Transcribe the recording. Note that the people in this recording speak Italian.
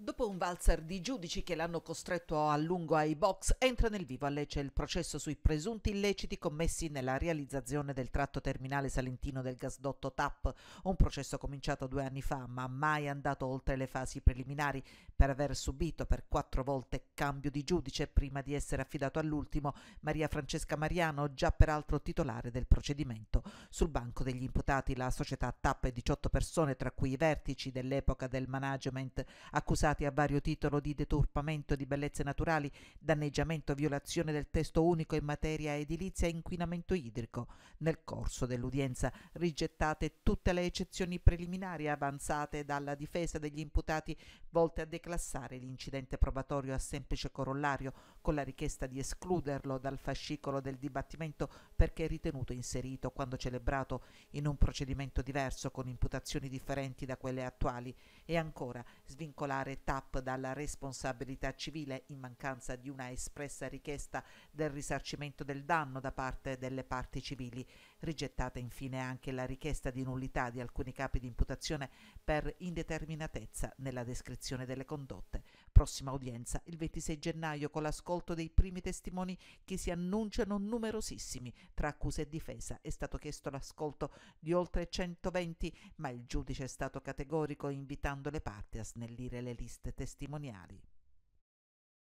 Dopo un valzer di giudici che l'hanno costretto a lungo ai box, entra nel vivo a Lecce il processo sui presunti illeciti commessi nella realizzazione del tratto terminale salentino del gasdotto TAP, un processo cominciato due anni fa ma mai andato oltre le fasi preliminari per aver subito per quattro volte cambio di giudice prima di essere affidato all'ultimo Maria Francesca Mariano, già peraltro titolare del procedimento. Sul banco degli imputati la società TAP e 18 persone, tra cui i vertici dell'epoca del management accusati imputati a vario titolo di deturpamento di bellezze naturali, danneggiamento, violazione del testo unico in materia edilizia e inquinamento idrico. Nel corso dell'udienza rigettate tutte le eccezioni preliminari avanzate dalla difesa degli imputati volte a declassare l'incidente probatorio a semplice corollario con la richiesta di escluderlo dal fascicolo del dibattimento perché ritenuto inserito quando celebrato in un procedimento diverso con imputazioni differenti da quelle attuali e ancora svincolare Emanuele Tapp dalla responsabilità civile in mancanza di una espressa richiesta del risarcimento del danno da parte delle parti civili. Rigettata infine anche la richiesta di nullità di alcuni capi di imputazione per indeterminatezza nella descrizione delle condotte. Prossima udienza il 26 gennaio con l'ascolto dei primi testimoni che si annunciano numerosissimi tra accusa e difesa. È stato chiesto l'ascolto di oltre 120, ma il giudice è stato categorico invitando le parti a snellire le liste testimoniali.